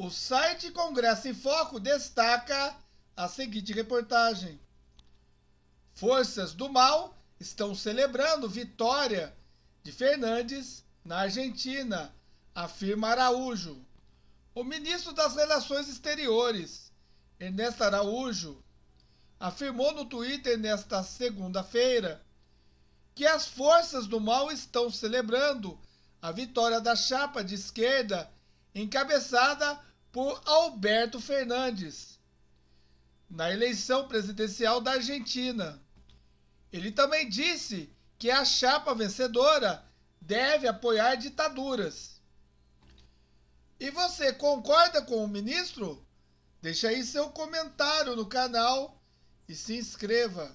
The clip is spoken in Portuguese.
O site Congresso em Foco destaca a seguinte reportagem: Forças do Mal estão celebrando vitória de Fernandes na Argentina, afirma Araújo. O ministro das Relações Exteriores, Ernesto Araújo, afirmou no Twitter nesta segunda-feira que as forças do mal estão celebrando a vitória da chapa de esquerda encabeçada por Alberto Fernandes, na eleição presidencial da Argentina. Ele também disse que a chapa vencedora deve apoiar ditaduras. E você concorda com o ministro? Deixe aí seu comentário no canal e se inscreva.